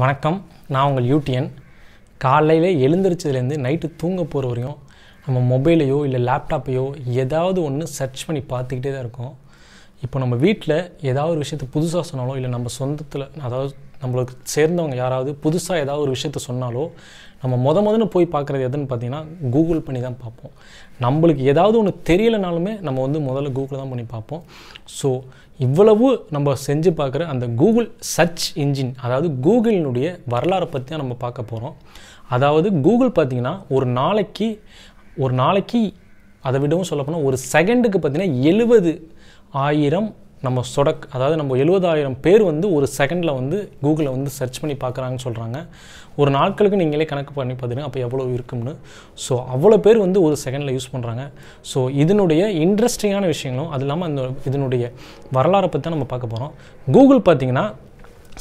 வணக்கம் நான் உங்கள் யூடிஎன் காலையில் எழுந்திரிச்சதுலேருந்து நைட்டு தூங்க போகிற வரையும் நம்ம மொபைலையோ இல்லை லேப்டாப்பையோ ஏதாவது ஒன்று சர்ச் பண்ணி பார்த்துக்கிட்டே தான் இருக்கோம் இப்போ நம்ம வீட்டில் ஏதாவது ஒரு விஷயத்தை புதுசாக சொன்னாலோ இல்லை நம்ம சொந்தத்தில் அதாவது நம்மளுக்கு சேர்ந்தவங்க யாராவது புதுசாக ஏதாவது ஒரு விஷயத்த சொன்னாலோ நம்ம மொத முதன்னு போய் பார்க்குறது எதுன்னு பார்த்தீங்கன்னா கூகுள் பண்ணி தான் பார்ப்போம் நம்மளுக்கு ஏதாவது ஒன்று தெரியலைனாலுமே நம்ம வந்து முதல்ல கூகுள் தான் பண்ணி பார்ப்போம் ஸோ இவ்வளவு நம்ம செஞ்சு பார்க்குற அந்த கூகுள் சர்ச் இன்ஜின் அதாவது கூகுளினுடைய வரலாறை தான் நம்ம பார்க்க போகிறோம் அதாவது கூகுள் பார்த்திங்கன்னா ஒரு நாளைக்கு ஒரு நாளைக்கு அதை விடவும் சொல்லப்போனால் ஒரு செகண்டுக்கு பார்த்திங்கன்னா எழுபது ஆயிரம் நம்ம சொடக் அதாவது நம்ம எழுபதாயிரம் பேர் வந்து ஒரு செகண்டில் வந்து கூகுளில் வந்து சர்ச் பண்ணி பார்க்குறாங்கன்னு சொல்கிறாங்க ஒரு நாட்களுக்கு நீங்களே கணக்கு பண்ணி பார்த்துருங்க அப்போ எவ்வளோ இருக்கும்னு ஸோ அவ்வளோ பேர் வந்து ஒரு செகண்டில் யூஸ் பண்ணுறாங்க ஸோ இதனுடைய இன்ட்ரெஸ்டிங்கான விஷயங்களும் அது இல்லாமல் அந்த இதனுடைய வரலாறை பற்றி நம்ம பார்க்க போகிறோம் கூகுள் பார்த்திங்கன்னா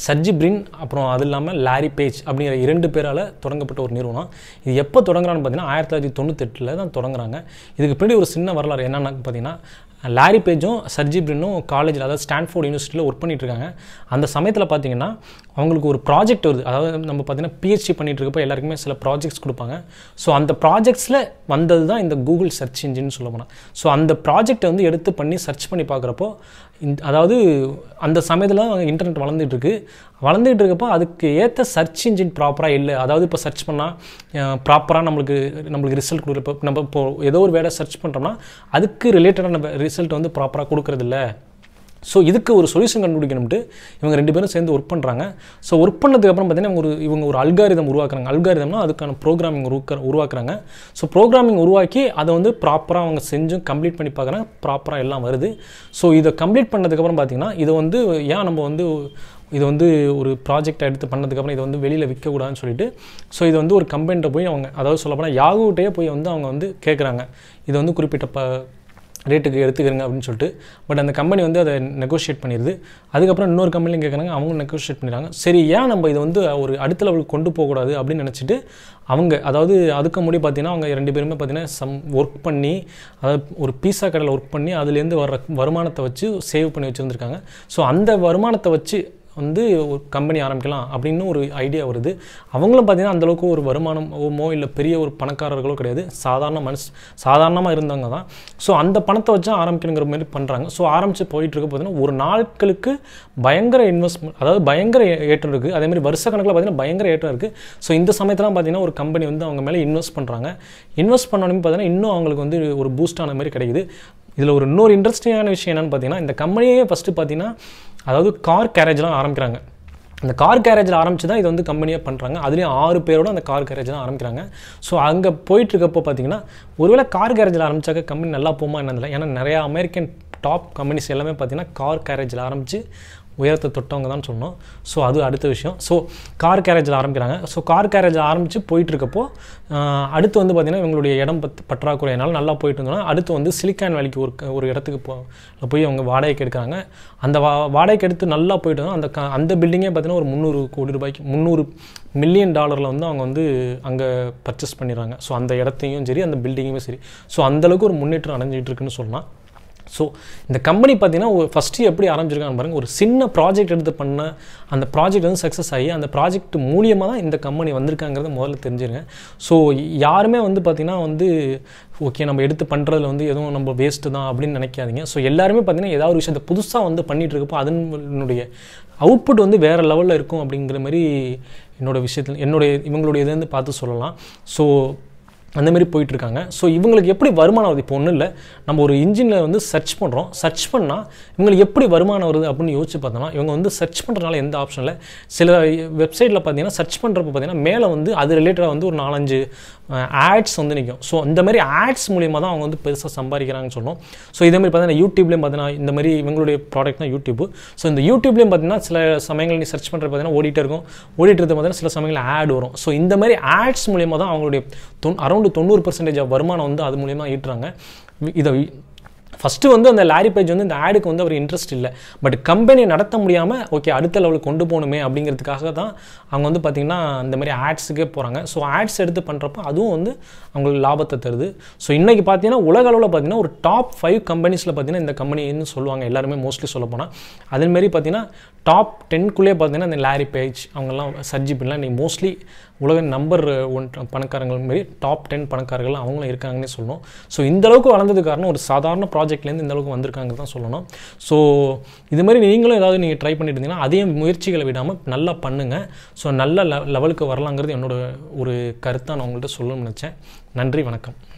சர்ஜி பிரின் அப்புறம் அது இல்லாமல் லாரி பேஜ் அப்படிங்கிற இரண்டு பேரால் தொடங்கப்பட்ட ஒரு நிறுவனம் இது எப்போ தொடங்குறான்னு பார்த்தீங்கன்னா ஆயிரத்தி தொள்ளாயிரத்தி தொண்ணூத்தெட்டில் தான் தொடங்குறாங்க இதுக்கு பின்னாடி ஒரு சின்ன வரலாறு என்னென்னு பார்த்தீங்கன்னா லாரி பேஜும் சர்ஜி பிரின்னும் காலேஜில் அதாவது ஸ்டான்ஃபோர்ட் யூனிவர்சிட்டியில் ஒர்க் பண்ணிகிட்ருக்காங்க அந்த சமயத்தில் பார்த்தீங்கன்னா அவங்களுக்கு ஒரு ப்ராஜெக்ட் வருது அதாவது நம்ம பார்த்தீங்கன்னா பிஹெச்டி பண்ணிகிட்டு இருக்கப்போ எல்லாருக்குமே சில ப்ராஜெக்ட்ஸ் கொடுப்பாங்க ஸோ அந்த ப்ராஜெக்ட்ஸில் வந்தது தான் இந்த கூகுள் சர்ச் இன்ஜின் சொல்ல போனால் ஸோ அந்த ப்ராஜெக்டை வந்து எடுத்து பண்ணி சர்ச் பண்ணி பார்க்குறப்போ அதாவது அந்த சமயத்தில் இன்டர்நெட் வளர்ந்துட்டுருக்கு வளர்ந்துக்கிட்டு இருக்கப்போ அதுக்கு ஏற்ற சர்ச் இன்ஜின் ப்ராப்பராக இல்லை அதாவது இப்போ சர்ச் பண்ணால் ப்ராப்பராக நம்மளுக்கு நம்மளுக்கு ரிசல்ட் கொடுக்குற இப்போ நம்ம இப்போ ஏதோ ஒரு வேலை சர்ச் பண்ணுறோம்னா அதுக்கு ரிலேட்டடான ரிசல்ட் வந்து ப்ராப்பராக கொடுக்குறதில்ல ஸோ இதுக்கு ஒரு சொல்யூஷன் கண்டுபிடிக்கணும்ட்டு இவங்க ரெண்டு பேரும் சேர்ந்து ஒர்க் பண்ணுறாங்க ஸோ ஒர்க் பண்ணதுக்கப்புறம் பார்த்தீங்கன்னா ஒரு இவங்க ஒரு அல்காரிதம் உருவாக்குறாங்க அல்காரிதம்னா அதுக்கான ப்ரோக்ராமிங் உருவாக்குறாங்க ஸோ ப்ரோக்ராமிங் உருவாக்கி அதை வந்து ப்ராப்பராக அவங்க செஞ்சும் கம்ப்ளீட் பண்ணி பார்க்குறாங்க ப்ராப்பராக எல்லாம் வருது ஸோ இதை கம்ப்ளீட் பண்ணதுக்கப்புறம் பார்த்திங்கன்னா இதை வந்து ஏன் நம்ம வந்து இது வந்து ஒரு ப்ராஜெக்டை எடுத்து பண்ணதுக்கப்புறம் இதை வந்து வெளியில் விற்கக்கூடாதுன்னு சொல்லிட்டு ஸோ இது வந்து ஒரு கம்பெனிட்ட போய் அவங்க அதாவது சொல்லப்போனால் யாகுகிட்டே போய் வந்து அவங்க வந்து கேட்குறாங்க இது வந்து குறிப்பிட்ட ப ரேட்டுக்கு எடுத்துக்கிறங்க அப்படின்னு சொல்லிட்டு பட் அந்த கம்பெனி வந்து அதை நெகோஷியேட் பண்ணிடுது அதுக்கப்புறம் இன்னொரு கம்பெனியும் கேட்குறாங்க அவங்க நெகோஷியேட் பண்ணிடுறாங்க சரி ஏன் நம்ம இதை வந்து ஒரு அடுத்த லெவலுக்கு கொண்டு போகக்கூடாது அப்படின்னு நினச்சிட்டு அவங்க அதாவது அதுக்கு முடி பார்த்தீங்கன்னா அவங்க ரெண்டு பேருமே பார்த்தீங்கன்னா சம் ஒர்க் பண்ணி அதாவது ஒரு பீஸா கடையில் ஒர்க் பண்ணி அதுலேருந்து வர வருமானத்தை வச்சு சேவ் பண்ணி வச்சுருந்துருக்காங்க ஸோ அந்த வருமானத்தை வச்சு வந்து ஒரு கம்பெனி ஆரம்பிக்கலாம் அப்படின்னு ஒரு ஐடியா வருது அவங்களும் பார்த்திங்கன்னா அந்தளவுக்கு ஒரு வருமானமோ இல்லை பெரிய ஒரு பணக்காரர்களோ கிடையாது சாதாரண மனுஷ் சாதாரணமாக இருந்தவங்க தான் ஸோ அந்த பணத்தை வச்சு ஆரம்பிக்கணுங்கிற மாதிரி பண்ணுறாங்க ஸோ ஆரம்பித்து போயிட்டு இருக்க பார்த்தீங்கன்னா ஒரு நாட்களுக்கு பயங்கர இன்வெஸ்ட்மெண்ட் அதாவது பயங்கர ஏற்றம் இருக்குது அதேமாதிரி வருஷ கணக்கில் பார்த்திங்கன்னா பயங்கர ஏற்றம் இருக்குது ஸோ இந்த சமயத்தெலாம் பார்த்திங்கன்னா ஒரு கம்பெனி வந்து அவங்க மேலே இன்வெஸ்ட் பண்ணுறாங்க இன்வெஸ்ட் பண்ணோன்னு பார்த்தீங்கன்னா இன்னும் அவங்களுக்கு வந்து ஒரு பூஸ்ட் ஆன மாதிரி கிடைக்குது இதில் ஒரு இன்னொரு இன்ட்ரெஸ்டிங்கான விஷயம் என்னென்னு பார்த்தீங்கன்னா இந்த கம்பெனியே ஃபஸ்ட்டு பார்த்தீங்கன்னா அதாவது கார் கேரேஜ்லாம் ஆரம்பிக்கிறாங்க அந்த கார் கேரேஜில் ஆரம்பிச்சு தான் இது வந்து கம்பெனியாக பண்ணுறாங்க அதுலேயும் ஆறு பேரோட அந்த கார் கேரேஜ் தான் ஆரம்பிக்கிறாங்க ஸோ அங்கே போயிட்டுருக்கப்போ பார்த்தீங்கன்னா ஒருவேளை கார் கேரேஜில் ஆரம்பித்தாக்க கம்பெனி நல்லா போமா என்னதில்லை ஏன்னா நிறையா அமெரிக்கன் டாப் கம்பெனிஸ் எல்லாமே பார்த்திங்கன்னா கார் கேரேஜில் ஆரம்பித்து உயரத்தை தொட்டவங்க தான் சொன்னோம் ஸோ அது அடுத்த விஷயம் ஸோ கார் கேரேஜில் ஆரம்பிக்கிறாங்க ஸோ கார் கேரேஜ் ஆரம்பித்து போயிட்டுருக்கப்போ அடுத்து வந்து பார்த்திங்கன்னா இவங்களுடைய இடம் பத் பற்றாக்குறையினால் நல்லா போயிட்டு இருந்தோம்னா அடுத்து வந்து சிலிக்கான் வேலைக்கு ஒரு ஒரு இடத்துக்கு போ போய் அவங்க வாடகைக்கு எடுக்கிறாங்க அந்த வா வாடகைக்கு எடுத்து நல்லா போயிட்டு அந்த க அந்த பில்டிங்கே பார்த்திங்கன்னா ஒரு முந்நூறு கோடி ரூபாய்க்கு முந்நூறு மில்லியன் டாலரில் வந்து அவங்க வந்து அங்கே பர்ச்சேஸ் பண்ணிடுறாங்க ஸோ அந்த இடத்தையும் சரி அந்த பில்டிங்கையும் சரி ஸோ அந்தளவுக்கு ஒரு முன்னேற்றம் அடைஞ்சிட்டு இருக்குன்னு சொல்லலாம் ஸோ இந்த கம்பெனி பார்த்தீங்கன்னா ஒரு ஃபஸ்ட்டு எப்படி ஆரம்பிச்சிருக்காங்க பாருங்கள் ஒரு சின்ன ப்ராஜெக்ட் எடுத்து பண்ண அந்த ப்ராஜெக்ட் வந்து சக்ஸஸ் ஆகி அந்த ப்ராஜெக்ட் மூலியமாக தான் இந்த கம்பெனி வந்திருக்காங்கிறத முதல்ல தெரிஞ்சுருங்க ஸோ யாருமே வந்து பார்த்திங்கன்னா வந்து ஓகே நம்ம எடுத்து பண்ணுறதுல வந்து எதுவும் நம்ம வேஸ்ட்டு தான் அப்படின்னு நினைக்காதீங்க ஸோ எல்லாருமே பார்த்திங்கன்னா ஏதாவது ஒரு விஷயத்தை புதுசாக வந்து பண்ணிகிட்டு இருக்கப்போ அதனுடைய அவுட்புட் வந்து வேறு லெவலில் இருக்கும் அப்படிங்கிற மாதிரி என்னோடய விஷயத்தில் என்னுடைய இவங்களுடைய இதுலேருந்து பார்த்து சொல்லலாம் ஸோ அந்த மாதிரி போயிட்டுருக்காங்க ஸோ இவங்களுக்கு எப்படி வருமானம் வருது இப்போ ஒன்றும் இல்லை நம்ம ஒரு இன்ஜினில் வந்து சர்ச் பண்ணுறோம் சர்ச் பண்ணால் இவங்களுக்கு எப்படி வருமானம் வருது அப்படின்னு யோசிச்சு பார்த்தோம்னா இவங்க வந்து சர்ச் பண்ணுறதுனால எந்த ஆப்ஷனில் சில வெப்சைட்டில் பார்த்தீங்கன்னா சர்ச் பண்ணுறப்ப பார்த்தீங்கன்னா மேலே வந்து அது ரிலேட்டடாக வந்து ஒரு நாலஞ்சு ஆட்ஸ் வந்து நிற்கும் ஸோ இந்த மாதிரி ஆட்ஸ் மூலியமாக தான் அவங்க வந்து பெருசாக சம்பாதிக்கிறாங்கன்னு சொன்னோம் ஸோ இதே மாதிரி பார்த்தீங்கன்னா யூடியூப்லேயும் பார்த்தீங்கன்னா இந்த மாதிரி இவங்களுடைய ப்ராடக்ட் தான் யூடியூப் ஸோ இந்த யூடியூப்லேயும் பார்த்தீங்கன்னா சில சமயங்கள் நீ சர்ச் பண்ணுறது பார்த்தீங்கன்னா ஓடிட்டு இருக்கும் ஓடிட்டு இருக்கிறது பார்த்தீங்கன்னா சில சமயங்கள் ஆட் வரும் ஸோ இந்த மாதிரி ஆட்ஸ் மூலியமாக தான் அவங்களுடைய தொன் அரௌண்ட் அரௌண்டு தொண்ணூறு பர்சன்டேஜ் ஆஃப் வருமானம் வந்து அது மூலியமாக ஈட்டுறாங்க இதை ஃபஸ்ட்டு வந்து அந்த லாரி பேஜ் வந்து இந்த ஆடுக்கு வந்து அவர் இன்ட்ரெஸ்ட் இல்லை பட் கம்பெனி நடத்த முடியாமல் ஓகே அடுத்த லெவலுக்கு கொண்டு போகணுமே அப்படிங்கிறதுக்காக தான் அவங்க வந்து பார்த்திங்கன்னா இந்த மாதிரி ஆட்ஸுக்கே போகிறாங்க ஸோ ஆட்ஸ் எடுத்து பண்ணுறப்போ அதுவும் வந்து அவங்களுக்கு லாபத்தை தருது ஸோ இன்றைக்கி பார்த்தீங்கன்னா உலக அளவில் பார்த்தீங்கன்னா ஒரு டாப் ஃபைவ் கம்பெனிஸில் பார்த்தீங்கன்னா இந்த கம்பெனின்னு சொல்லுவாங்க எல்லாருமே மோஸ்ட்லி சொல்ல போனால் அதேமாரி பார்த்தீங்கன்னா டாப் டென்குள்ளே பார்த்தீங்கன்னா இந்த லாரி பேஜ் அவங்கெல்லாம் சர்ஜி பண்ணலாம் இன்றைக்கி மோஸ்ட்லி உலகின் நம்பர் ஒன் பணக்காரங்கள் மாரி டாப் டென் பணக்காரர்கள் அவங்களும் இருக்காங்கன்னே சொல்லணும் ஸோ இந்தளவுக்கு வளர்ந்தது காரணம் ஒரு சாதாரண ப்ராஜெக்ட்லேருந்து இந்தளவுக்கு வந்திருக்காங்க தான் சொல்லணும் ஸோ இது மாதிரி நீங்களும் ஏதாவது நீங்கள் ட்ரை பண்ணியிருந்தீங்கன்னா இருந்தீங்கன்னா அதே முயற்சிகளை விடாமல் நல்லா பண்ணுங்கள் ஸோ நல்ல லெவலுக்கு வரலாங்கிறது என்னோட ஒரு கருத்தாக நான் உங்கள்கிட்ட சொல்லணும்னு நினச்சேன் நன்றி வணக்கம்